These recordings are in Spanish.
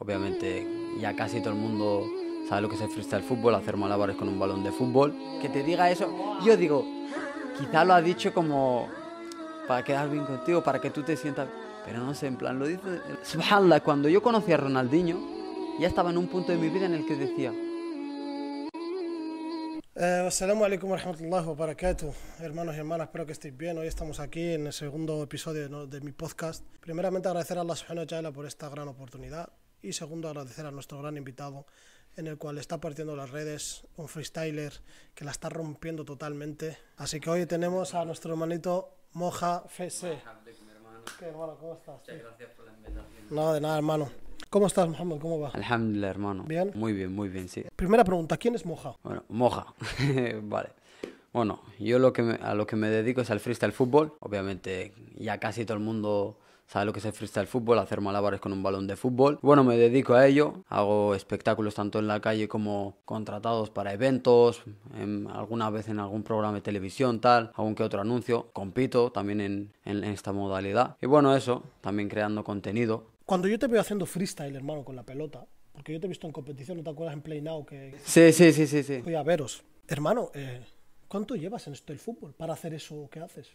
Obviamente ya casi todo el mundo sabe lo que es el freestyle fútbol, hacer malabares con un balón de fútbol. Que te diga eso, yo digo, quizá lo ha dicho como para quedar bien contigo, para que tú te sientas... Pero no sé, en plan, lo dice... Subhanallah, cuando yo conocí a Ronaldinho, ya estaba en un punto de mi vida en el que decía... Eh, Assalamu alaikum wa barakatuh. Hermanos y hermanas, espero que estéis bien. Hoy estamos aquí en el segundo episodio de, de mi podcast. Primeramente agradecer a Allah subhanahu wa ta'ala por esta gran oportunidad y segundo, agradecer a nuestro gran invitado, en el cual está partiendo las redes, un freestyler que la está rompiendo totalmente. Así que hoy tenemos a nuestro hermanito Moja Fese. ¿Qué, hermano? ¿Cómo estás? Muchas gracias por la invitación. No, de nada, hermano. ¿Cómo estás, Mohamed? ¿Cómo va? Alhamdulillah, hermano. ¿Bien? Muy bien, muy bien, sí. Primera pregunta, ¿quién es Moja? Bueno, Moja. vale. Bueno, yo lo que a lo que me dedico es al freestyle fútbol. Obviamente, ya casi todo el mundo sabe lo que es el freestyle fútbol, hacer malabares con un balón de fútbol. Bueno, me dedico a ello, hago espectáculos tanto en la calle como contratados para eventos, en, alguna vez en algún programa de televisión, tal, algún que otro anuncio, compito también en, en, esta modalidad. Y bueno, eso, también creando contenido. Cuando yo te veo haciendo freestyle, hermano, con la pelota, porque yo te he visto en competición, ¿no te acuerdas en Play Now? Que... Sí, sí, sí, sí, sí. Voy a veros. Hermano, eh, ¿cuánto llevas en esto del fútbol para hacer eso que haces?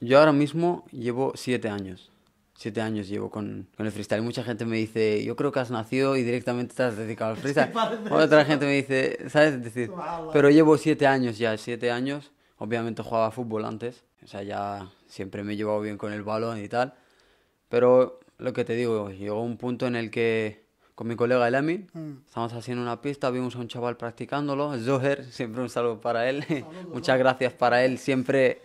Yo ahora mismo llevo siete años siete años llevo con, con, el freestyle. Mucha gente me dice, yo creo que has nacido y directamente estás dedicado al freestyle. Otra gente me dice, ¿sabes? Decir, pero llevo siete años ya, siete años. Obviamente jugaba fútbol antes, o sea, ya siempre me he llevado bien con el balón y tal. Pero lo que te digo, llegó un punto en el que con mi colega Elami, mm. estamos estábamos haciendo una pista, vimos a un chaval practicándolo, Zoher, siempre un saludo para él. Muchas gracias para él, siempre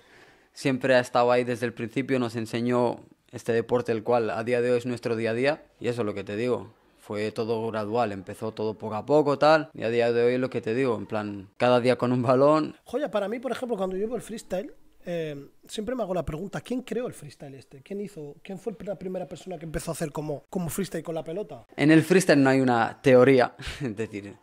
siempre ha estado ahí desde el principio, nos enseñó este deporte el cual a día de hoy es nuestro día a día y eso es lo que te digo. Fue todo gradual, empezó todo poco a poco, tal. Y a día de hoy es lo que te digo, en plan, cada día con un balón. Joya, para mí, por ejemplo, cuando yo veo el freestyle, eh, siempre me hago la pregunta, ¿quién creó el freestyle este? ¿Quién hizo? ¿Quién fue la primera persona que empezó a hacer como, como freestyle con la pelota? En el freestyle no hay una teoría, es decir,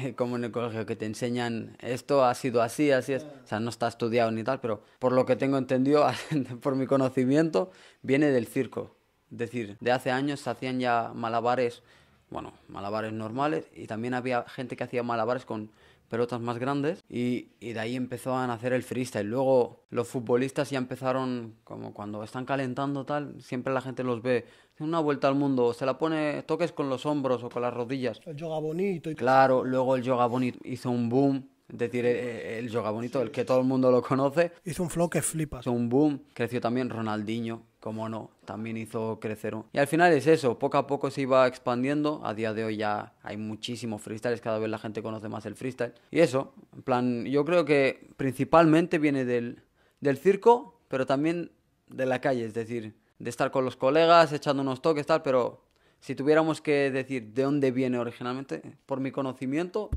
como en el colegio, que te enseñan esto ha sido así, así es. O sea, no está estudiado ni tal, pero por lo que tengo entendido, por mi conocimiento, viene del circo. Es decir, de hace años se hacían ya malabares, bueno, malabares normales, y también había gente que hacía malabares con pelotas más grandes y, de ahí empezó a nacer el freestyle. Luego los futbolistas ya empezaron, como cuando están calentando tal, siempre la gente los ve, una vuelta al mundo, se la pone, toques con los hombros o con las rodillas. El yoga bonito. Claro, luego el yoga bonito hizo un boom. Es decir, e-, e-, el, yoga bonito, el que todo el mundo lo conoce. Hizo un flow que flipas. Hizo un boom. Creció también Ronaldinho como no, también hizo crecer Y al final es eso, poco a poco se iba expandiendo, a día de hoy ya hay muchísimos freestyles, cada vez la gente conoce más el freestyle. Y eso, en plan, yo creo que principalmente viene del, circo, pero también de la calle, es decir, de estar con los colegas, echando unos toques, tal, pero si tuviéramos que decir de dónde viene originalmente, por mi conocimiento,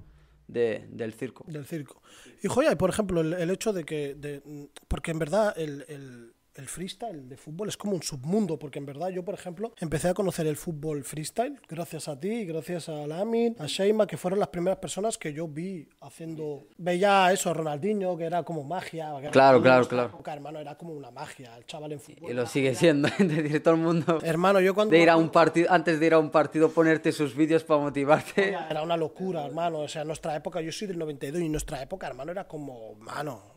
del circo. Del circo. Y joya, y por ejemplo, el, hecho de que. porque en verdad el, el freestyle de fútbol es como un submundo, porque en verdad yo, por ejemplo, empecé a conocer el fútbol freestyle gracias a ti, gracias a Lamin, a Sheima, que fueron las primeras personas que yo vi haciendo. Veía eso, Ronaldinho, que era como magia. Claro, claro, claro. hermano, era como una magia, el chaval en fútbol. Y lo sigue siendo, es todo el mundo. Hermano, yo cuando. De ir a un partido, antes de ir a un partido, ponerte sus vídeos para motivarte. Era una locura, hermano. O sea, en nuestra época, yo soy del 92 y en nuestra época, hermano, era como, mano,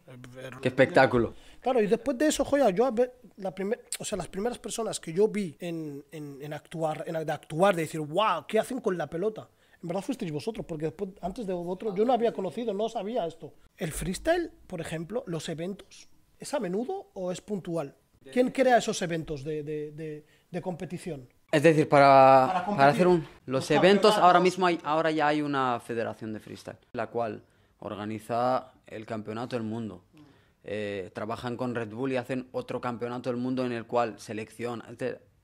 Qué espectáculo. Claro, y después de eso, joya, yo la primer, o sea, las primeras personas que yo vi en, actuar, en, de actuar, de decir, wow, ¿qué hacen con la pelota? En verdad fuisteis vosotros, porque después, antes de vosotros, yo no había conocido, no sabía esto. El freestyle, por ejemplo, los eventos, ¿es a menudo o es puntual? ¿Quién crea esos eventos de, de, competición? Es decir, para, para, hacer un, los, eventos, ahora mismo hay, ahora ya hay una federación de freestyle, la cual organiza el Campeonato del Mundo. Eh, trabajan con Red Bull y hacen otro Campeonato del Mundo en el cual selección.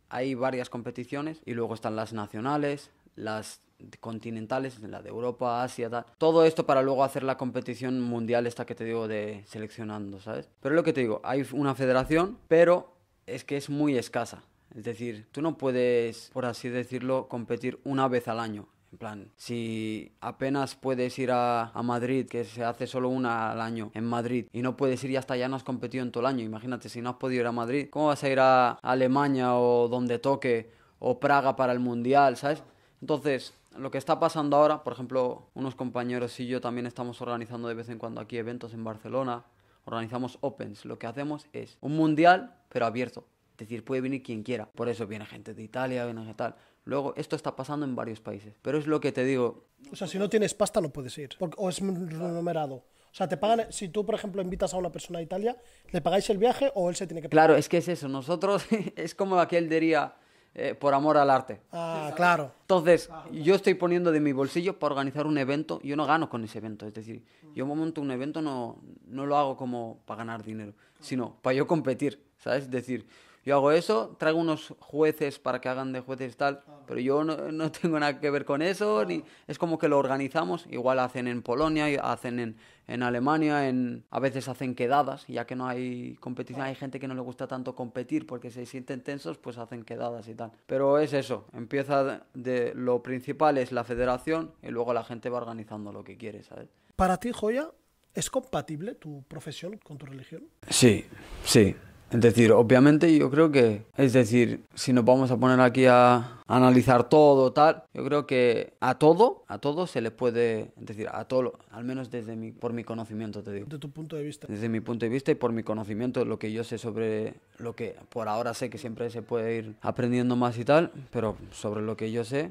Hay varias competiciones y luego están las nacionales, las continentales, la de Europa, Asia, Todo esto para luego hacer la competición mundial esta que te digo de seleccionando, ¿sabes? Pero lo que te digo, hay una federación, pero es que es muy escasa. Es decir, tú no puedes, por así decirlo, competir una vez al año. En plan, si apenas puedes ir a, Madrid, que se hace solo una al año en Madrid, y no puedes ir y hasta ya no has competido en todo el año, imagínate, si no has podido ir a Madrid, ¿cómo vas a ir a, Alemania o donde toque o Praga para el Mundial, ¿sabes? Entonces, lo que está pasando ahora, por ejemplo, unos compañeros y yo también estamos organizando de vez en cuando aquí eventos en Barcelona, organizamos Opens, lo que hacemos es un Mundial, pero abierto. Es decir, puede venir quien quiera. Por eso viene gente de Italia, viene gente tal. Luego, esto está pasando en varios países. Pero es lo que te digo. O sea, si no tienes pasta, no puedes ir. Porque, o es remunerado. O sea, te pagan, si tú, por ejemplo, invitas a una persona a Italia, ¿le pagáis el viaje o él se tiene que pagar? Claro, es que es eso. Nosotros, es como aquel diría, eh, por amor al arte. Ah, claro. Entonces, yo estoy poniendo de mi bolsillo para organizar un evento, yo no gano con ese evento. Es decir, yo monto un evento no, no lo hago como para ganar dinero, sino para yo competir, ¿sabes? Es decir, yo hago eso, traigo unos jueces para que hagan de jueces y tal, ah. pero yo no, tengo nada que ver con eso, ni, ah. es como que lo organizamos, igual hacen en Polonia, hacen en, Alemania, en, a veces hacen quedadas, ya que no hay competición, hay gente que no le gusta tanto competir porque se sienten tensos, pues hacen quedadas y tal. Pero es eso, empieza de, lo principal es la federación y luego la gente va organizando lo que quiere, ¿sabes? Para ti, Joya, ¿es compatible tu profesión con tu religión? Sí, sí. Es decir, obviamente yo creo que, es decir, si nos vamos a poner aquí a analizar todo, tal, yo creo que a todo, a todo se le puede, es decir, a todo, al menos desde mi, por mi conocimiento, te digo. ¿Desde tu punto de vista. Desde mi punto de vista y por mi conocimiento, lo que yo sé sobre lo que por ahora sé que siempre se puede ir aprendiendo más y tal, pero sobre lo que yo sé,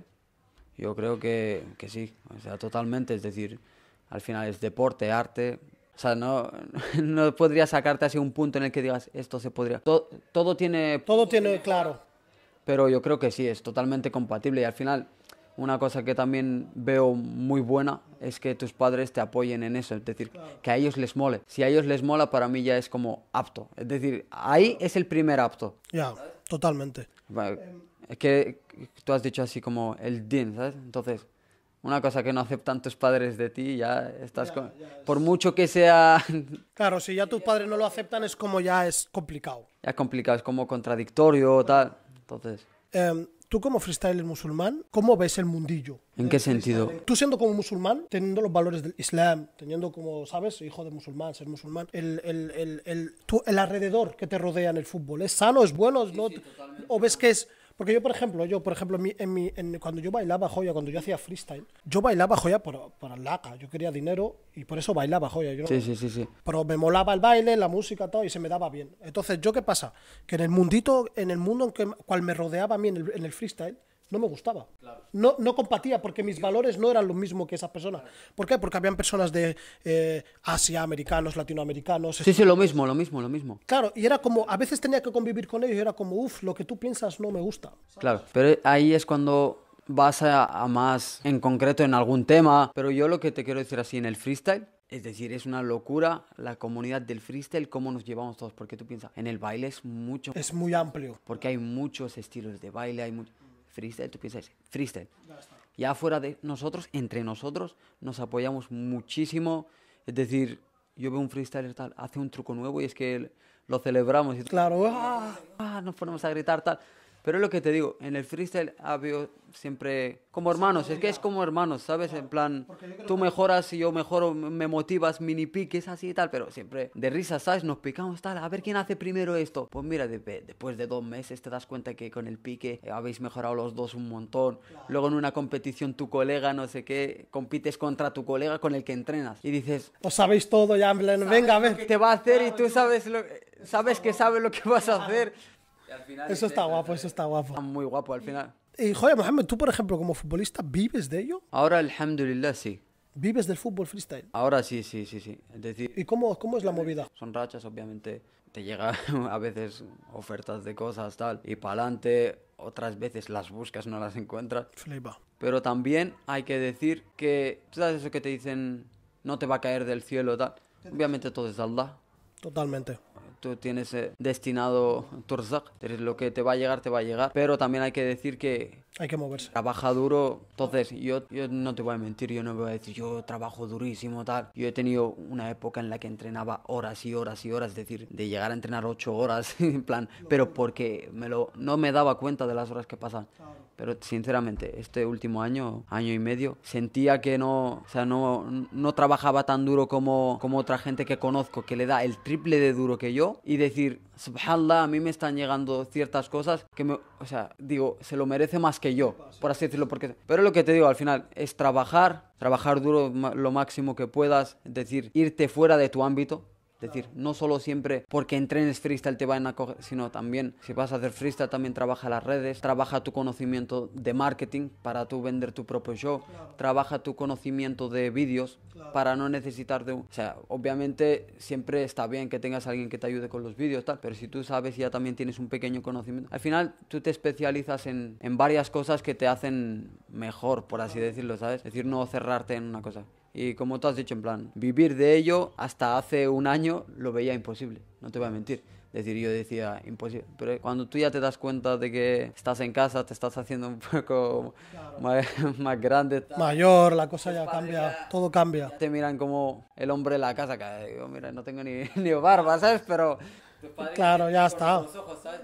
yo creo que, que sí, o sea, totalmente, es decir, al final es deporte, arte, o sea, no, no podría sacarte así un punto en el que digas, esto se podría... Todo, tiene... Todo tiene, claro. Pero yo creo que sí, es totalmente compatible y al final una cosa que también veo muy buena es que tus padres te apoyen en eso, es decir, que a ellos les mole. Si a ellos les mola, para mí ya es como apto. Es decir, ahí es el primer apto. Ya, totalmente. Es que tú has dicho así como el DIN, ¿sabes? Entonces, una cosa que no aceptan tus padres de ti, ya estás... con... Por mucho que sea... Claro, si ya tus padres no lo aceptan es como ya es complicado. Ya es complicado, es como contradictorio o tal. Entonces... Em, tú como freestyler musulmán, ¿cómo ves el mundillo? ¿En qué sentido? Tú siendo como musulmán, teniendo los valores del Islam, teniendo como, ¿sabes? Hijo de musulmán, ser musulmán, el, el, el, el alrededor que te rodea en el fútbol, ¿es sano, es bueno? ¿O ves que es porque yo, por ejemplo, yo, por ejemplo, en mi, en mi, cuando yo bailaba joya, cuando yo hacía freestyle, yo bailaba joya por, por laca. Yo quería dinero y por eso bailaba joya. sí, sí, sí, Pero me molaba el baile, la música, todo, y se me daba bien. Entonces, ¿yo qué pasa? Que en el mundito, en el mundo en que cual me rodeaba a mí en el freestyle, no me gustaba. No, no compatía porque mis valores no eran lo mismo que esa persona. ¿Por qué? Porque habían personas de eh, Asia, americanos, latinoamericanos. Sí, sí, lo mismo, lo mismo, lo mismo. Claro, y era como, a veces tenía que convivir con ellos y era como, uff, lo que tú piensas no me gusta. Claro, pero ahí es cuando vas a, más en concreto en algún tema, pero yo lo que te quiero decir así en el freestyle, es decir, es una locura la comunidad del freestyle, cómo nos llevamos todos. Porque tú piensas, en el baile es mucho. Es muy amplio. Porque hay muchos estilos de baile, hay muchos freestyle, tú piensas freestyle. Ya fuera de nosotros, entre nosotros, nos apoyamos muchísimo. Es decir, yo veo un freestyler tal, hace un truco nuevo y es que lo celebramos. Y, claro, ¡Ah! ¡Ah! nos ponemos a gritar tal. Pero es lo que te digo, en el freestyle ha ah, habido siempre como hermanos, es que es como hermanos, ¿sabes? En plan, tú mejoras y yo mejoro, me motivas, mini piques, así y tal, pero siempre de risa, ¿sabes? Nos picamos tal, a ver quién hace primero esto. Pues mira, después de dos meses te das cuenta que con el pique eh, habéis mejorado los dos un montón. Luego en una competición tu colega, no sé qué, compites contra tu colega con el que entrenas y dices... Pues sabéis todo ya, venga, a ver. Te va a hacer y tú sabes, lo, sabes que sabes lo que vas a hacer eh, eso está guapo, eso está guapo. muy guapo al final. Y joder, Mohamed, tú por ejemplo como futbolista, ¿vives de ello? Ahora, alhamdulillah, sí. ¿Vives del fútbol freestyle? Ahora sí, sí, sí, sí. Es decir, ¿Y cómo, cómo es la movida? Son rachas, obviamente. Te llegan a veces ofertas de cosas, tal, y para adelante. Otras veces las buscas, no las encuentras. Flipa. Pero también hay que decir que, ¿sabes eso que te dicen? No te va a caer del cielo, tal. Obviamente todo es Allah. Totalmente tú tienes eh, destinado tu eres lo que te va a llegar, te va a llegar, pero también hay que decir que... Hay que moverse. Trabaja duro, entonces yo, no te voy a mentir, yo no voy a decir yo trabajo durísimo, tal. Yo he tenido una época en la que entrenaba horas y horas y horas, es decir, de llegar a entrenar ocho horas, en plan, pero porque me lo, no me daba cuenta de las horas que pasan. Pero sinceramente, este último año, año y medio, sentía que no, o sea, no, no trabajaba tan duro como, como otra gente que conozco, que le da el triple de duro que yo y decir, subhanallah, a mí me están llegando ciertas cosas que me, o sea, digo, se lo merece más que yo, por así decirlo, porque pero lo que te digo al final es trabajar, trabajar duro lo máximo que puedas, es decir, irte fuera de tu ámbito, es decir, no solo siempre porque entrenes freestyle te van a coger, sino también si vas a hacer freestyle también trabaja las redes, trabaja tu conocimiento de marketing para tú vender tu propio show, trabaja tu conocimiento de vídeos para no necesitar de un... O sea, obviamente siempre está bien que tengas alguien que te ayude con los vídeos, tal, pero si tú sabes y ya también tienes un pequeño conocimiento, al final tú te especializas en, en varias cosas que te hacen mejor, por así decirlo, ¿sabes? Es decir, no cerrarte en una cosa. Y como tú has dicho, en plan, vivir de ello hasta hace un año lo veía imposible, no te voy a mentir. Es decir, yo decía, imposible. Pero cuando tú ya te das cuenta de que estás en casa, te estás haciendo un poco más, más, grande. Mayor, la cosa ya cambia, todo cambia. Te miran como el hombre de la casa, que eh, digo, mira, no tengo ni, barba, ¿sabes? Pero... Claro, ya está.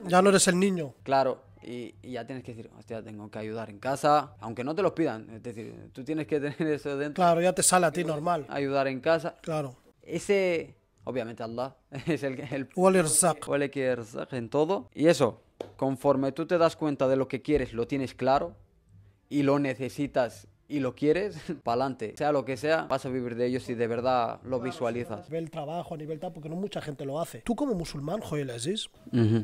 ya no eres el niño. Claro, y, ya tienes que decir, hostia, tengo que ayudar en casa, aunque no te los pidan, es decir, tú tienes que tener eso dentro. Claro, ya te sale a ti normal. Ayudar en casa. Claro. Ese, obviamente Allah, es el que... El, el, en todo. Y eso, conforme tú te das cuenta de lo que quieres, lo tienes claro y lo necesitas y lo quieres, pa'lante. Sea lo que sea, vas a vivir de ello si de verdad lo visualizas. Ve el trabajo, a nivel tal, porque no mucha gente lo hace. Tú como musulmán, joya,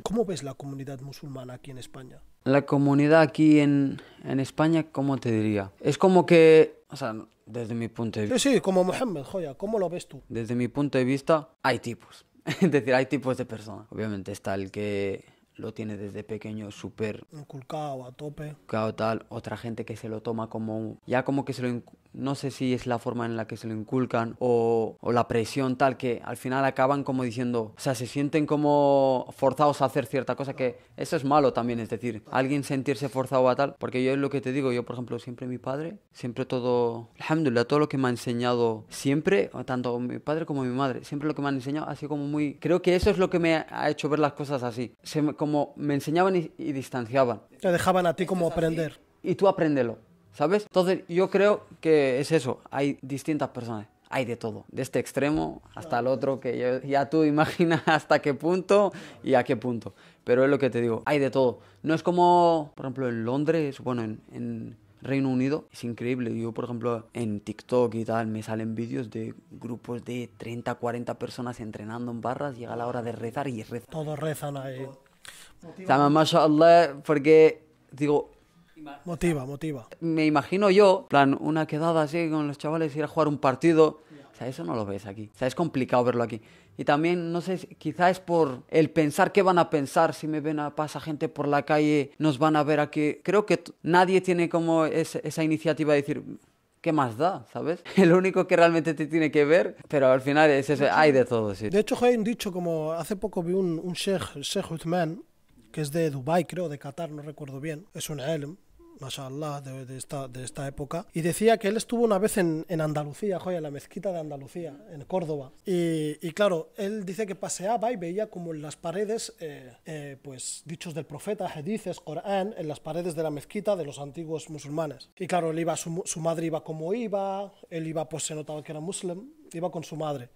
¿cómo ves la comunidad musulmana aquí en España? La comunidad aquí en, España, ¿cómo te diría? Es como que, o sea, desde mi punto de vista... Sí, sí, como muhammad. joya, ¿cómo lo ves tú? Desde mi punto de vista, hay tipos. es decir, hay tipos de personas. Obviamente está el que lo tiene desde pequeño súper inculcado a tope. Claro, tal, otra gente que se lo toma como un... ya como que se lo no sé si es la forma en la que se lo inculcan o, la presión tal que al final acaban como diciendo, o sea, se sienten como forzados a hacer cierta cosa que eso es malo también, es decir, alguien sentirse forzado a tal, porque yo es lo que te digo, yo por ejemplo siempre mi padre, siempre todo, alhamdulillah, todo lo que me ha enseñado siempre, tanto mi padre como mi madre, siempre lo que me han enseñado ha sido como muy, creo que eso es lo que me ha hecho ver las cosas así, como me enseñaban y, distanciaban. Te dejaban a ti como aprender. Y tú apréndelo ¿sabes? Entonces yo creo que es eso, hay distintas personas, hay de todo, de este extremo hasta el otro, que ya, tú imaginas hasta qué punto y a qué punto. Pero es lo que te digo, hay de todo. No es como, por ejemplo, en Londres, bueno, en, Reino Unido, es increíble. Yo, por ejemplo, en TikTok y tal, me salen vídeos de grupos de 30, 40 personas entrenando en barras, llega la hora de rezar y rezan. Todos rezan ahí. porque digo, Motiva, motiva. Me imagino yo, plan, una quedada así con los chavales, ir a jugar un partido. O sea, eso no lo ves aquí. O sea, es complicado verlo aquí. Y también, no sé, quizá es por el pensar qué van a pensar si me ven a pasar gente por la calle, nos van a ver aquí. Creo que nadie tiene como esa iniciativa de decir, ¿qué más da? ¿Sabes? El único que realmente te tiene que ver, pero al final es eso, hay de todo, sí. De hecho, hay un dicho, como hace poco vi un, un sheikh, sheikh que es de Dubai creo, de Qatar, no recuerdo bien, es un elm, mashallah, de, esta, de esta época, y decía que él estuvo una vez en, en Andalucía, joya, en la mezquita de Andalucía, en Córdoba. Y, claro, él dice que paseaba y veía como en las paredes, eh, eh, pues dichos del profeta, hadices, Corán, en las paredes de la mezquita de los antiguos musulmanes. Y claro, él iba, su, su madre iba como iba, él iba, pues se notaba que era musulmán, iba con su madre.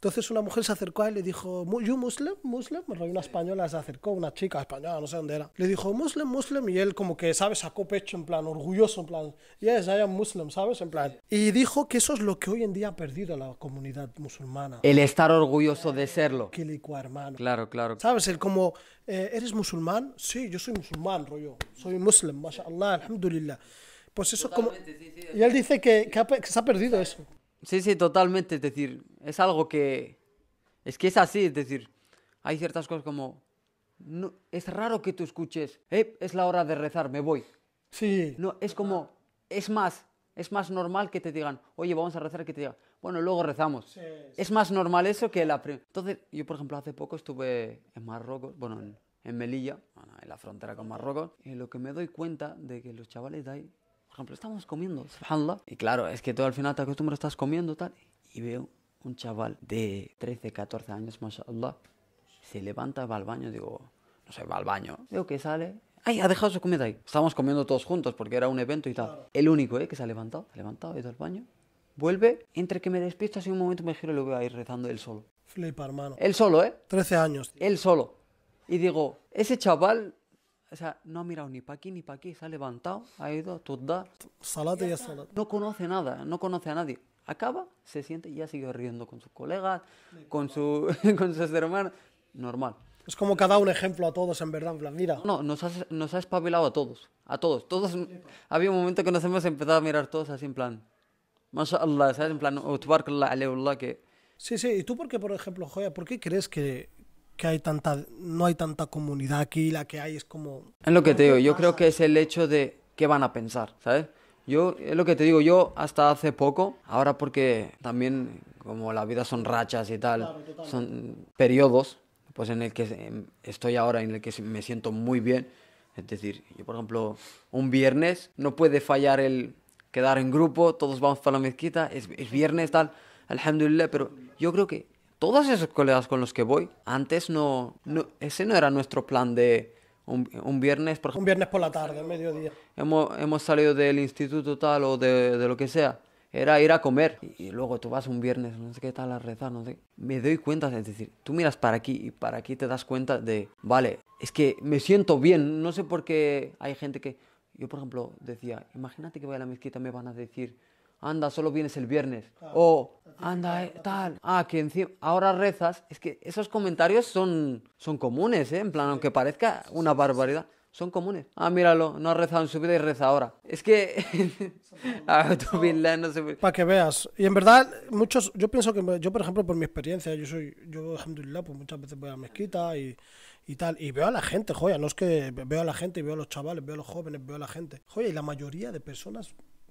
Entonces una mujer se acercó a él y le dijo, ¿You Muslim? ¿Muslim? Una española se acercó, una chica española, no sé dónde era. Le dijo, Muslim, Muslim. Y él como que, ¿sabes? Sacó pecho en plan, orgulloso en plan, Yes, I am Muslim, ¿sabes? En plan. Y dijo que eso es lo que hoy en día ha perdido la comunidad musulmana. El estar orgulloso de serlo. hermano. Claro, claro. ¿Sabes? Él como, eh, ¿eres musulmán? Sí, yo soy musulmán, rollo. Soy muslim, mashallah, alhamdulillah. Pues eso como... Y él dice que, que se ha perdido eso. Sí, sí, totalmente. Es decir, es algo que. Es que es así, es decir, hay ciertas cosas como. es raro que tú escuches, eh, es la hora de rezar, me voy. Sí. No, es como. Es más, es más normal que te digan, oye, vamos a rezar, que te digan, bueno, luego rezamos. Es más normal eso que la Entonces, yo, por ejemplo, hace poco estuve en Marruecos, bueno, en, Melilla, en la frontera con Marruecos, y lo que me doy cuenta de que los chavales de ahí ejemplo, estamos comiendo, subhanallah. Y claro, es que tú al final te acostumbras, estás comiendo tal. Y veo un chaval de 13, 14 años, mashallah, se levanta, va al baño, digo, no sé, va al baño. Veo que sale, ¡ay, ha dejado su comida ahí! Estábamos comiendo todos juntos porque era un evento y tal. El único, ¿eh? Que se ha levantado, se ha levantado, ha ido al baño, vuelve. Entre que me despisto, hace un momento me giro y lo veo ahí rezando él solo. Flipa, hermano. Él solo, ¿eh? 13 años. el Él solo. Y digo, ese chaval o sea, no ha mirado ni para aquí ni para aquí, se ha levantado, ha ido a turdar. y, No conoce nada, no conoce a nadie. Acaba, se siente y ya sigue riendo con sus colegas, con, su, con sus hermanos. Normal. Es como que ha dado un ejemplo a todos, en verdad, en plan, mira. No, nos ha, espabilado a todos, a todos. Todos, había un momento que nos hemos empezado a mirar todos así en plan, MashaAllah, ¿sabes? En plan, que... Sí, sí, ¿y tú por qué, por ejemplo, Joya, por qué crees que que hay tanta, no hay tanta comunidad aquí, la que hay es como... Es lo que te digo, yo creo que es el hecho de qué van a pensar, ¿sabes? Yo, es lo que te digo, yo hasta hace poco, ahora porque también como la vida son rachas y tal, son periodos, pues en el que estoy ahora, en el que me siento muy bien. Es decir, yo por ejemplo, un viernes no puede fallar el quedar en grupo, todos vamos a la mezquita, es, es viernes tal, alhamdulillah, pero yo creo que todos esos colegas con los que voy, antes no, ese no era nuestro plan de un, viernes, por ejemplo. Un viernes por la tarde, mediodía. Hemos, hemos, salido del instituto tal o de, de, lo que sea. Era ir a comer y, luego tú vas un viernes, no sé qué tal, a rezar, no sé. Me doy cuenta, es decir, tú miras para aquí y para aquí te das cuenta de, vale, es que me siento bien, no sé por qué hay gente que... Yo, por ejemplo, decía, imagínate que voy a la mezquita, me van a decir, anda, solo vienes el viernes. O, anda, eh, tal. Ah, que encima, ahora rezas. Es que esos comentarios son, son comunes, ¿eh? En plan, aunque parezca una barbaridad. Son comunes. Ah, míralo, no ha rezado en su vida y reza ahora. Es que. Ah, no Para que veas. Y en verdad, muchos. Yo pienso que. Yo, por ejemplo, por mi experiencia, yo soy. Yo, alhamdulillah, pues muchas veces voy a la mezquita y tal. Y veo a la gente, joya, no es que veo a la gente y veo a los chavales, veo a los jóvenes, veo a la gente. Joya, y la mayoría de personas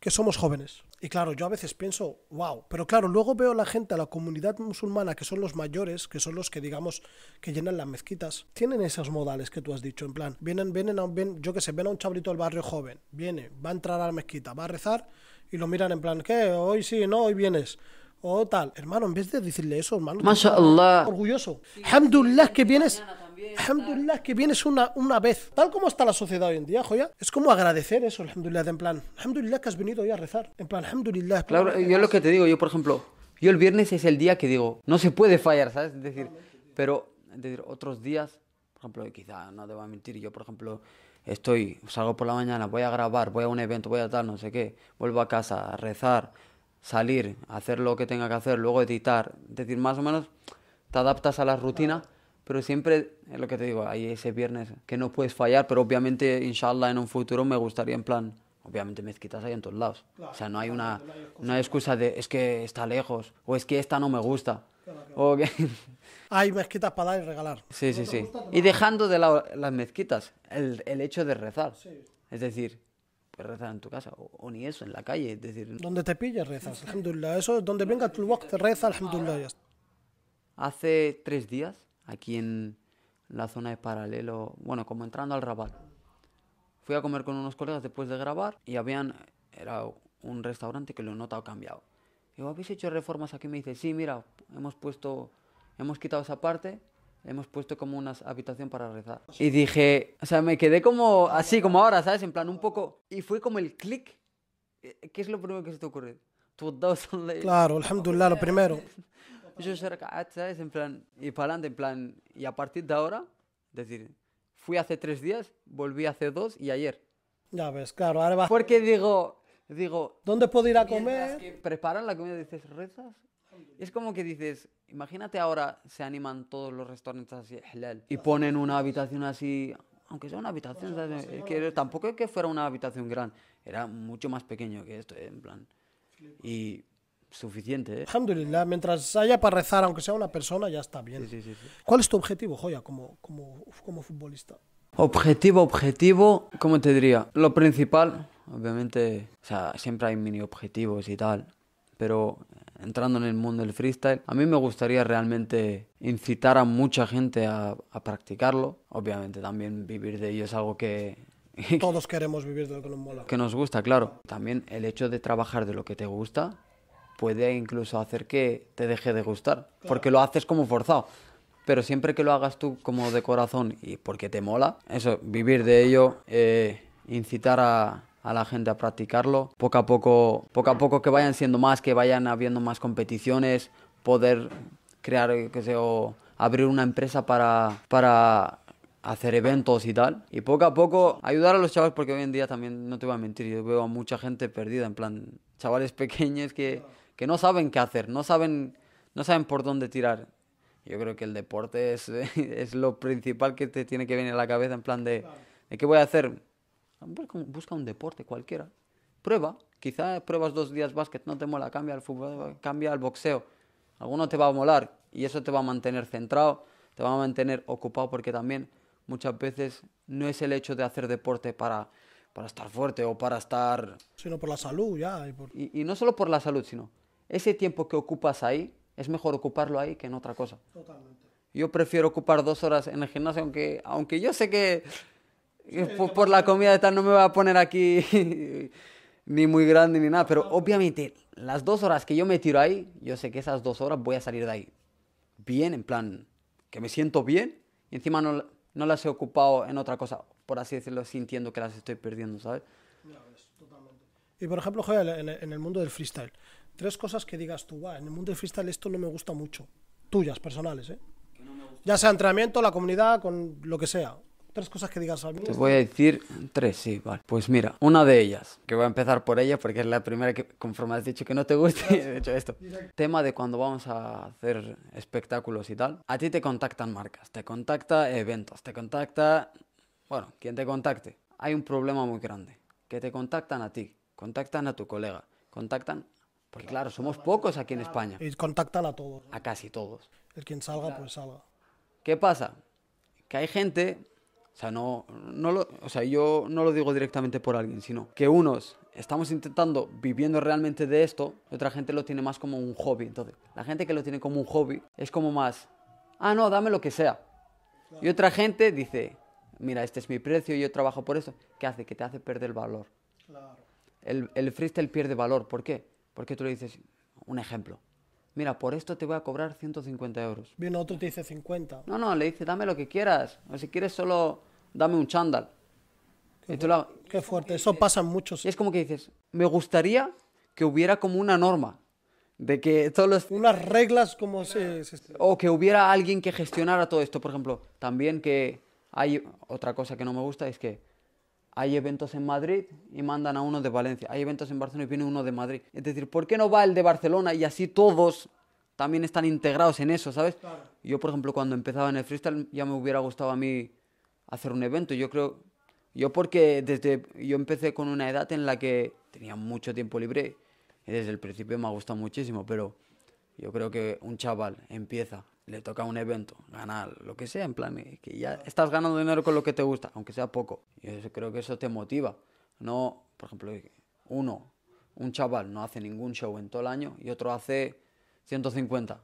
que somos jóvenes. Y claro, yo a veces pienso, wow, pero claro, luego veo la gente, a la comunidad musulmana, que son los mayores, que son los que, digamos, que llenan las mezquitas, tienen esos modales que tú has dicho, en plan, vienen, vienen, a, ven, yo qué sé, ven a un chabrito del barrio joven, viene, va a entrar a la mezquita, va a rezar y lo miran en plan, ¿qué? Hoy sí, no, hoy vienes. O tal, hermano, en vez de decirle eso, hermano, orgulloso. Alhamdulillah que vienes. Alhamdulillah, que vienes una, una vez. Tal como está la sociedad hoy en día, joya, es como agradecer eso, alhamdulillah, en plan, alhamdulillah que has venido hoy a rezar. En plan, alhamdulillah. Claro, yo lo que te digo, yo por ejemplo, yo el viernes es el día que digo, no se puede fallar, ¿sabes? Es decir, pero, otros días, por ejemplo, quizá no te voy a mentir, yo por ejemplo estoy, salgo por la mañana, voy a grabar, voy a un evento, voy a tal, no sé qué, vuelvo a casa, a rezar, salir, hacer lo que tenga que hacer, luego editar, es decir, más o menos te adaptas a la rutina, pero siempre, es lo que te digo, ahí ese viernes, que no puedes fallar, pero obviamente, inshallah, en un futuro me gustaría en plan, obviamente mezquitas hay en todos lados. o sea, no hay una, excusa de es que está lejos, o es que esta no me gusta. O Hay mezquitas para dar y regalar. Sí, sí, sí. y dejando de lado las mezquitas, el, el hecho de rezar. Es decir, rezar en tu casa o, ni eso, en la calle. Es decir, donde te pillas rezas, alhamdulillah. Eso es donde venga tu te reza, alhamdulillah. Hace tres días aquí en la zona de paralelo, bueno, como entrando al Raval. Fui a comer con unos colegas después de grabar y habían, era un restaurante que lo he notado cambiado. Digo, ¿habéis hecho reformas aquí? Me dice, sí, mira, hemos puesto, hemos quitado esa parte, hemos puesto como una habitación para rezar. Y dije, o sea, me quedé como así, como ahora, ¿sabes? En plan, un poco, y fue como el clic. Eh, ¿Qué es lo primero que se te ocurre? Claro, alhamdulillah, lo primero. yo ¿sabes? En plan, y para adelante, en plan, y a partir de ahora, es decir, fui hace tres días, volví hace dos y ayer. Ya ves, claro, ahora va. Porque digo, digo... ¿Dónde puedo ir a comer? Que preparan la comida, dices, rezas. Es como que dices, imagínate ahora se animan todos los restaurantes así, y ponen una habitación así, aunque sea una habitación, que tampoco es que fuera una habitación grande era mucho más pequeño que esto, ¿eh? en plan. Y suficiente. ¿eh? mientras haya para rezar, aunque sea una persona, ya está bien. ¿Cuál es tu objetivo, Joya, como, como, como futbolista? Objetivo, objetivo, ¿cómo te diría? Lo principal, obviamente, o sea, siempre hay mini objetivos y tal, pero eh, entrando en el mundo del freestyle, a mí me gustaría realmente incitar a mucha gente a, a practicarlo. Obviamente también vivir de ello es algo que todos queremos vivir de lo que nos mola. Que nos gusta, claro. También el hecho de trabajar de lo que te gusta puede incluso hacer que te deje de gustar, porque lo haces como forzado. Pero siempre que lo hagas tú como de corazón y porque te mola, eso, vivir de ello, eh, incitar a, la gente a practicarlo. Poco a poco, poco a poco que vayan siendo más, que vayan habiendo más competiciones, poder crear, que sé, o abrir una empresa para, para hacer eventos y tal. Y poco a poco ayudar a los chavales, porque hoy en día también, no te voy a mentir, yo veo a mucha gente perdida, en plan, chavales pequeños que que no saben qué hacer, no saben, no saben por dónde tirar. Yo creo que el deporte es, es lo principal que te tiene que venir a la cabeza en plan de, ¿qué voy a hacer? Busca un deporte cualquiera. Prueba. quizás pruebas dos días básquet, no te mola, cambia al fútbol, cambia al boxeo. Alguno te va a molar y eso te va a mantener centrado, te va a mantener ocupado porque también muchas veces no es el hecho de hacer deporte para, para estar fuerte o para estar... Sino por la salud ya. y no solo por la salud, sino ese tiempo que ocupas ahí, es mejor ocuparlo ahí que en otra cosa. Totalmente. Yo prefiero ocupar dos horas en el gimnasio, aunque, aunque yo sé que por, la comida de tal no me voy a poner aquí ni muy grande ni nada, pero obviamente las dos horas que yo me tiro ahí, yo sé que esas dos horas voy a salir de ahí bien, en plan, que me siento bien y encima no, las he ocupado en otra cosa, por así decirlo, sintiendo que las estoy perdiendo, ¿sabes? totalmente. Y por ejemplo, en el mundo del freestyle, Tres cosas que digas tú, en el mundo del freestyle esto no me gusta mucho. Tuyas, personales, ¿eh? Ya sea entrenamiento, la comunidad, con lo que sea. Tres cosas que digas al mundo. Te voy a decir tres, sí, vale. Pues mira, una de ellas, que voy a empezar por ella porque es la primera que, conforme has dicho que no te guste he hecho esto. Tema de cuando vamos a hacer espectáculos y tal. A ti te contactan marcas, te contacta eventos, te contacta. Bueno, quien te contacte. Hay un problema muy grande. Que te contactan a ti, contactan a tu colega, contactan porque claro, somos pocos aquí en España. Y contactan a todos. A casi todos. El quien salga, pues salga. ¿Qué pasa? Que hay gente, o sea, no, no lo, o sea, yo no lo digo directamente por alguien, sino que unos estamos intentando viviendo realmente de esto, y otra gente lo tiene más como un hobby. Entonces, la gente que lo tiene como un hobby es como más, ah, no, dame lo que sea. Y otra gente dice, mira, este es mi precio, yo trabajo por esto. ¿Qué hace? Que te hace perder el valor. Claro. el freestyle pierde valor. ¿Por qué? Porque tú le dices, un ejemplo, mira, por esto te voy a cobrar 150 euros. Bien, otro te dice 50. No, no, le dice, dame lo que quieras. O si quieres, solo dame un chándal. Qué, fuerte, eso pasa en muchos. es como que dices, me gustaría que hubiera como una norma. De que todos Unas reglas como se... O que hubiera alguien que gestionara todo esto. Por ejemplo, también que hay otra cosa que no me gusta, es que hay eventos en Madrid y mandan a uno de Valencia, hay eventos en Barcelona y viene uno de Madrid. Es decir, ¿por qué no va el de Barcelona y así todos también están integrados en eso, ¿sabes? Yo, por ejemplo, cuando empezaba en el freestyle ya me hubiera gustado a mí hacer un evento. Yo creo, yo porque desde, yo empecé con una edad en la que tenía mucho tiempo libre y desde el principio me ha gustado muchísimo, pero yo creo que un chaval empieza le toca un evento, ganar, lo que sea, en plan, eh, que ya estás ganando dinero con lo que te gusta, aunque sea poco. Y creo que eso te motiva. No, por ejemplo, uno, un chaval no hace ningún show en todo el año y otro hace 150.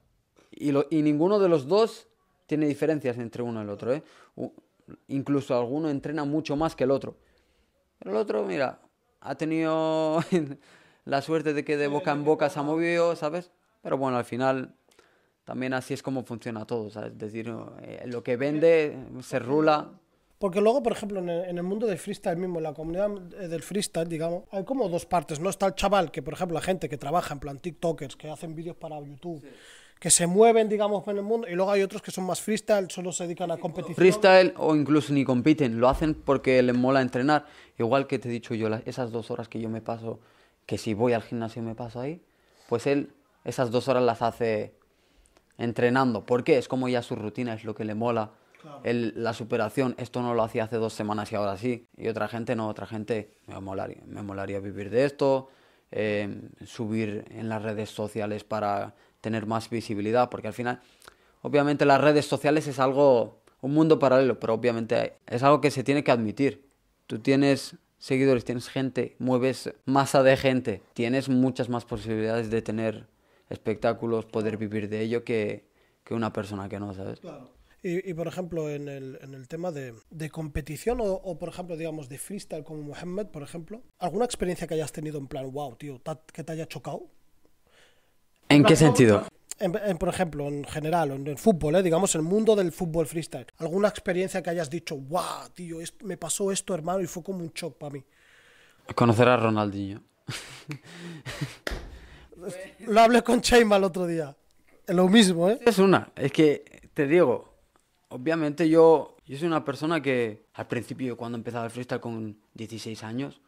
Y, y ninguno de los dos tiene diferencias entre uno y el otro. ¿eh? incluso alguno entrena mucho más que el otro. Pero el otro, mira, ha tenido la suerte de que de boca en boca se ha movido, ¿sabes? Pero bueno, al final también así es como funciona todo, ¿sabes? Es decir, eh, lo que vende se rula. Porque luego, por ejemplo, en el, mundo del freestyle mismo, en la comunidad eh, del freestyle, digamos, hay como dos partes, ¿no? Está el chaval, que por ejemplo, la gente que trabaja en plan TikTokers, que hacen vídeos para YouTube. que se mueven, digamos, en el mundo, y luego hay otros que son más freestyle, solo se dedican a competición. Freestyle o incluso ni compiten, lo hacen porque les mola entrenar. Igual que te he dicho yo, esas dos horas que yo me paso, que si voy al gimnasio me paso ahí, pues él esas dos horas las hace entrenando. porque Es como ya su rutina, es lo que le mola. la superación, esto no lo hacía hace dos semanas y ahora sí. Y otra gente no, otra gente me molaría, vivir de esto, eh, subir en las redes sociales para tener más visibilidad, porque al final, obviamente las redes sociales es algo, un mundo paralelo, pero obviamente es algo que se tiene que admitir. Tú tienes seguidores, tienes gente, mueves masa de gente, tienes muchas más posibilidades de tener espectáculos, poder vivir de ello que, una persona que no, ¿sabes? Y, por ejemplo, en el, tema de, de competición o, por ejemplo, digamos, de freestyle como Mohamed, por ejemplo, ¿alguna experiencia que hayas tenido en plan, wow, tío, que te haya chocado? ¿En, qué sentido? por ejemplo, en general, en el fútbol, ¿eh? digamos, el mundo del fútbol freestyle. ¿Alguna experiencia que hayas dicho, wow, tío, me pasó esto, hermano, y fue como un shock para mí? Conocer a Ronaldinho. Lo hablé con Chaima el otro día. Es lo mismo, ¿eh? Es una. Es que, te digo, obviamente yo, yo soy una persona que al principio, cuando empezaba el freestyle con 16 años,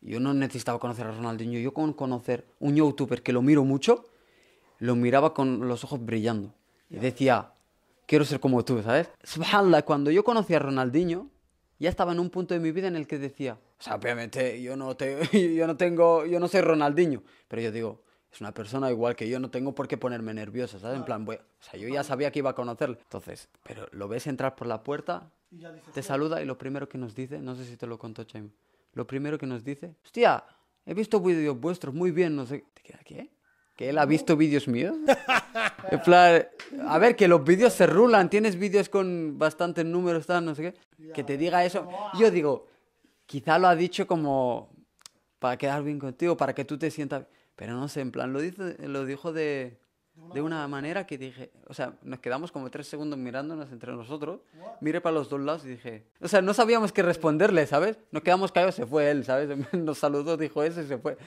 yo no necesitaba conocer a Ronaldinho. Yo con conocer un youtuber que lo miro mucho, lo miraba con los ojos brillando. Y decía, quiero ser como tú, ¿sabes? Subhanallah, cuando yo conocí a Ronaldinho, ya estaba en un punto de mi vida en el que decía, o obviamente yo no, te, yo no tengo, yo no soy Ronaldinho, pero yo digo, es una persona igual que yo, no tengo por qué ponerme nerviosa ¿sabes? En plan, voy, o sea, yo ya sabía que iba a conocerle. Entonces, pero lo ves entrar por la puerta, te saluda y lo primero que nos dice, no sé si te lo contó Jaime, lo primero que nos dice, hostia, he visto vídeos vuestros, muy bien, no sé. ¿Te qué? ¿Que él ha visto vídeos míos? en plan, a ver, que los vídeos se rulan, tienes vídeos con bastantes números, no sé qué. Que te diga eso. Yo ah". digo, quizá lo ha dicho como para quedar bien contigo, para que tú te sientas. bien. Pero no sé, en plan, lo, lo dijo de, de una manera que dije, o sea, nos quedamos como tres segundos mirándonos entre nosotros, miré para los dos lados y dije, o sea, no sabíamos qué responderle, ¿sabes? Nos quedamos callados, se fue él, ¿sabes? Nos saludó, dijo eso y se fue.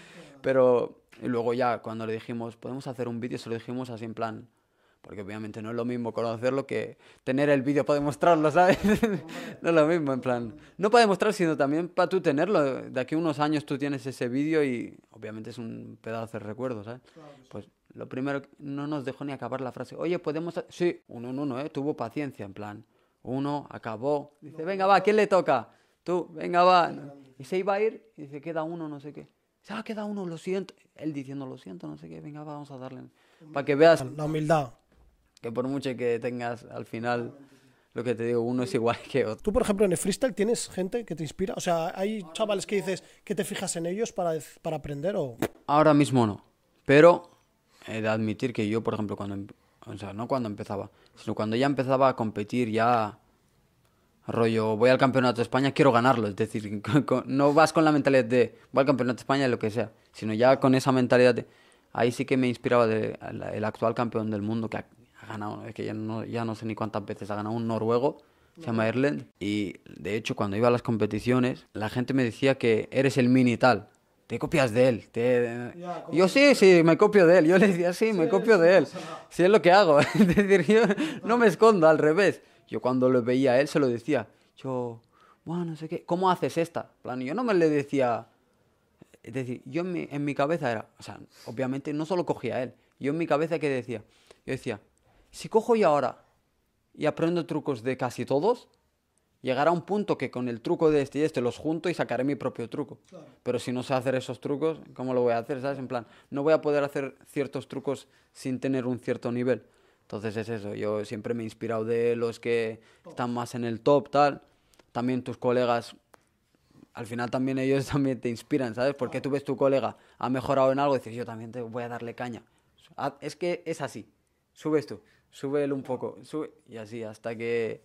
Pero y luego ya cuando le dijimos, podemos hacer un vídeo, se lo dijimos así en plan, porque obviamente no es lo mismo conocerlo que tener el vídeo para demostrarlo, ¿sabes? no es lo mismo, en plan. No para demostrar, sino también para tú tenerlo. De aquí a unos años tú tienes ese vídeo y obviamente es un pedazo de recuerdo, ¿sabes? Pues lo primero, no nos dejó ni acabar la frase. Oye, podemos. Sí, uno en uno, ¿eh? Tuvo paciencia, en plan. Uno acabó. Dice, venga, va, ¿quién le toca? Tú, venga, va. Y se iba a ir y dice, queda uno, no sé qué. Se ah, queda uno, lo siento. Él diciendo, lo siento, no sé qué, venga, va, vamos a darle. Para que veas. La humildad que por mucho que tengas al final lo que te digo, uno es igual que otro. Tú, por ejemplo, en el freestyle tienes gente que te inspira, o sea, hay chavales que dices que te fijas en ellos para, para aprender o... Ahora mismo no, pero he de admitir que yo, por ejemplo, cuando, em-, o sea, no cuando empezaba, sino cuando ya empezaba a competir, ya rollo, voy al Campeonato de España, quiero ganarlo, es decir, no vas con la mentalidad de, voy al Campeonato de España, lo que sea, sino ya con esa mentalidad de, ahí sí que me inspiraba de, el actual campeón del mundo, que es que ya no, ya no sé ni cuántas veces ha ganado un noruego, se llama Erlend. y de hecho cuando iba a las competiciones, la gente me decía que eres el mini tal, te copias de él. Te... Eh, yo sí, sí, me copio de él. Yo le decía, sí, me copio de él. Sí, es lo que hago. es decir, yo no me escondo, al revés. Yo cuando lo veía a él se lo decía, yo, bueno, no sé qué, ¿cómo haces esta? plan, yo no me le decía... Es decir, yo en mi, cabeza era, o sea, obviamente no solo cogía a él, yo en mi cabeza ¿qué decía, yo decía, si cojo y ahora y aprendo trucos de casi todos, llegará un punto que con el truco de este y este los junto y sacaré mi propio truco. Pero si no sé hacer esos trucos, ¿cómo lo voy a hacer? ¿Sabes? En plan, no voy a poder hacer ciertos trucos sin tener un cierto nivel. Entonces es eso, yo siempre me he inspirado de los que están más en el top, tal. También tus colegas, al final también ellos también te inspiran, ¿sabes? Porque tú ves tu colega ha mejorado en algo y dices, yo también te voy a darle caña. Es que es así, subes tú súbelo un poco, sube, y así hasta que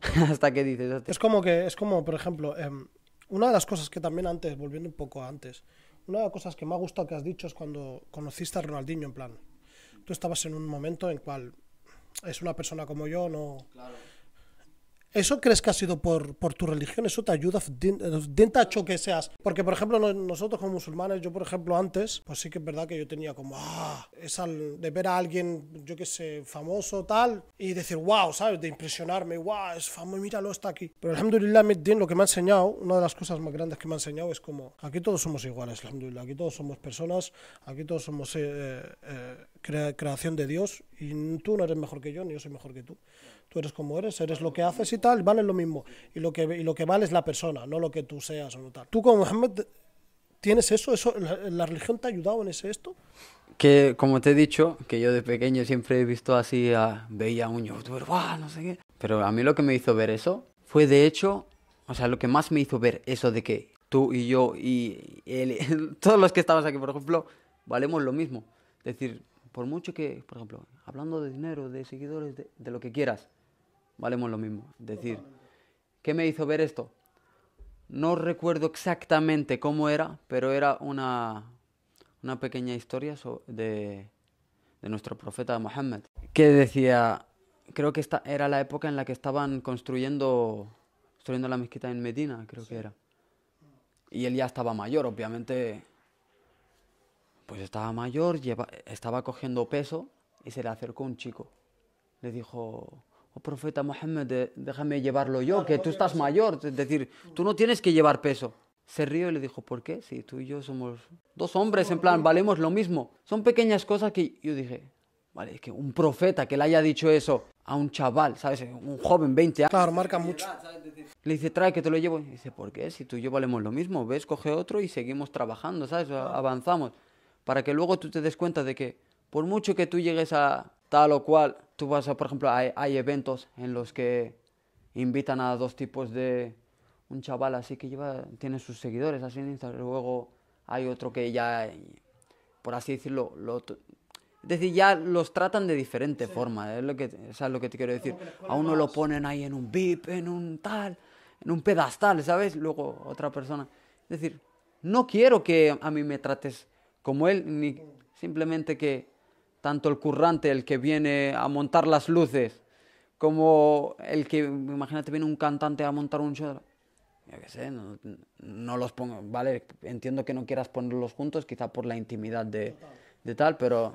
hasta que dices. Es como que, es como, por ejemplo, em, una de las cosas que también antes, volviendo un poco antes, una de las cosas que me ha gustado que has dicho es cuando conociste a Ronaldinho, en plan, tú estabas en un momento en cual es una persona como yo, no, ¿Eso crees que ha sido por, tu religión? ¿Eso te ayuda? Dentro tacho que seas? Porque, por ejemplo, nosotros como musulmanes, yo, por ejemplo, antes, pues sí que es verdad que yo tenía como, ah, es de ver a alguien, yo qué sé, famoso, tal, y decir, wow, ¿sabes? De impresionarme, wow, es famoso, lo está aquí. Pero, alhamdulillah, lo que me ha enseñado, una de las cosas más grandes que me ha enseñado es como, aquí todos somos iguales, alhamdulillah, aquí todos somos personas, aquí todos somos eh, eh, creación de Dios, y tú no eres mejor que yo, ni yo soy mejor que tú tú eres como eres, eres lo que haces y tal, vale lo mismo. Y lo que, y lo que vale es la persona, no lo que tú seas o no tal. ¿Tú como Mohammed tienes eso? eso la, religión te ha ayudado en ese esto? Que, como te he dicho, que yo de pequeño siempre he visto así, a, veía a un youtuber, ¡guau! No sé qué. Pero a mí lo que me hizo ver eso fue, de hecho, o sea, lo que más me hizo ver eso de que tú y yo y él, todos los que estamos aquí, por ejemplo, valemos lo mismo. Es decir, por mucho que, por ejemplo, hablando de dinero, de seguidores, de lo que quieras, valemos lo mismo. Decir, ¿qué me hizo ver esto? No recuerdo exactamente cómo era, pero era una, una pequeña historia de, de nuestro profeta Mohammed, que decía, creo que esta era la época en la que estaban construyendo, construyendo la mezquita en Medina, creo que era. Y él ya estaba mayor, obviamente, pues estaba mayor, estaba cogiendo peso y se le acercó un chico. Le dijo, oh profeta Mohammed, déjame llevarlo yo, que tú estás mayor, es decir, tú no tienes que llevar peso. Se rió y le dijo, ¿por qué? Si tú y yo somos dos hombres, en plan, valemos lo mismo. Son pequeñas cosas que yo dije, vale, es que un profeta que le haya dicho eso a un chaval, ¿sabes? Un joven, 20 años. Claro, marca mucho. Le dice, trae que te lo llevo. Y dice, ¿por qué? Si tú y yo valemos lo mismo, ves, coge otro y seguimos trabajando, ¿sabes? Avanzamos. Para que luego tú te des cuenta de que por mucho que tú llegues a, tal o cual. Tú vas a, por ejemplo, hay, eventos en los que invitan a dos tipos de... Un chaval así que lleva, tiene sus seguidores así en Instagram, luego hay otro que ya, por así decirlo, lo, es decir, ya los tratan de diferente forma, es lo que, ¿sabes lo que te quiero decir? A uno lo ponen ahí en un VIP, en un tal, en un pedestal, ¿sabes? Luego otra persona. Es decir, no quiero que a mí me trates como él, ni mm. simplemente que tanto el currante, el que viene a montar las luces, como el que, imagínate, viene un cantante a montar un show. Yo qué sé, no, los pongo, ¿vale? Entiendo que no quieras ponerlos juntos, quizá por la intimidad de, de tal, pero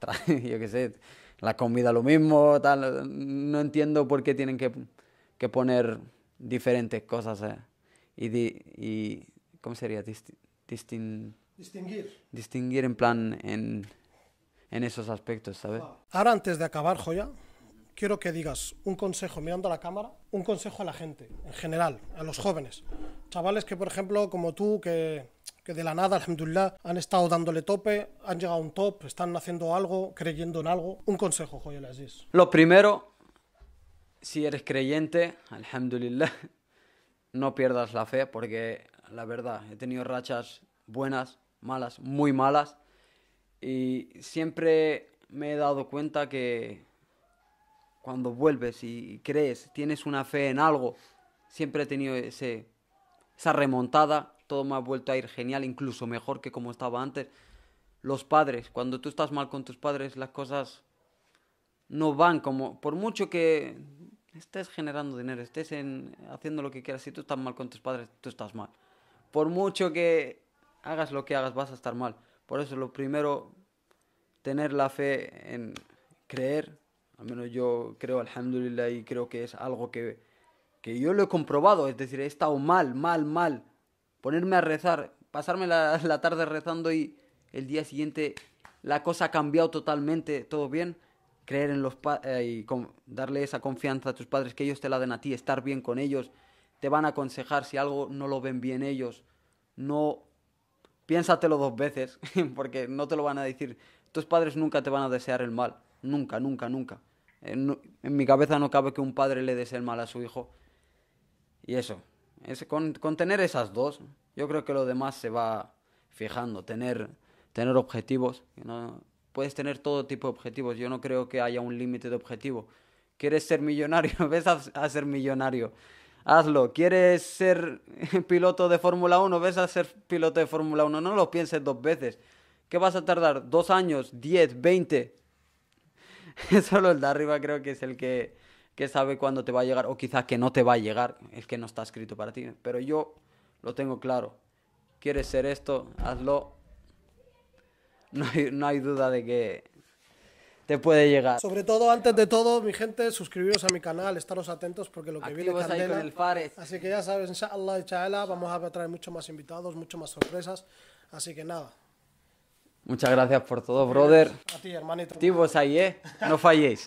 yo qué sé, la comida lo mismo, tal. No entiendo por qué tienen que, que poner diferentes cosas eh, y, y, ¿cómo sería? Distin, distinguir. Distinguir en plan, en en esos aspectos, ¿sabes? Ahora, antes de acabar, Joya, quiero que digas un consejo mirando a la cámara, un consejo a la gente, en general, a los jóvenes. Chavales que, por ejemplo, como tú, que, de la nada, alhamdulillah, han estado dándole tope, han llegado a un top, están haciendo algo, creyendo en algo. Un consejo, Joya Lo primero, si eres creyente, alhamdulillah, no pierdas la fe, porque la verdad, he tenido rachas buenas, malas, muy malas, y siempre me he dado cuenta que cuando vuelves y crees, tienes una fe en algo, siempre he tenido esa remontada, todo me ha vuelto a ir genial, incluso mejor que como estaba antes. Los padres, cuando tú estás mal con tus padres, las cosas no van como, por mucho que estés generando dinero, estés haciendo lo que quieras, si tú estás mal con tus padres, tú estás mal. Por mucho que hagas lo que hagas, vas a estar mal. Por eso lo primero, tener la fe en creer. Al menos yo creo, alhamdulillah, y creo que es algo que, yo lo he comprobado. Es decir, he estado mal, mal, mal. Ponerme a rezar, pasarme la, tarde rezando y el día siguiente la cosa ha cambiado totalmente, todo bien. Creer en los padres eh, y darle esa confianza a tus padres, que ellos te la den a ti, estar bien con ellos, te van a aconsejar si algo no lo ven bien ellos, no piénsatelo dos veces, porque no te lo van a decir. Tus padres nunca te van a desear el mal. Nunca, nunca, nunca. Eh, en, mi cabeza no cabe que un padre le desee el mal a su hijo. Y eso. con, tener esas dos, yo creo que lo demás se va fijando. Tener, tener objetivos. Puedes tener todo tipo de objetivos. Yo no creo que haya un límite de objetivo. ¿Quieres ser millonario? Ves a ser millonario hazlo. ¿Quieres ser piloto de Fórmula 1? ¿Ves a ser piloto de Fórmula 1? No lo pienses dos veces. ¿Qué vas a tardar? ¿Dos años? ¿Diez? ¿Veinte? Solo el de arriba creo que es el que, que sabe cuándo te va a llegar o quizás que no te va a llegar. Es que no está escrito para ti. Pero yo lo tengo claro. ¿Quieres ser esto? Hazlo. No hay, no hay duda de que te puede llegar. Sobre todo, antes de todo, mi gente, suscribiros a mi canal, estaros atentos porque lo que viene es Ahí el Fares. Así que ya sabes, inshallah vamos a traer muchos más invitados, muchas más sorpresas. Así que nada. Muchas gracias por todo, brother. A ti, hermanito. Activos ahí, ¿eh? No falléis.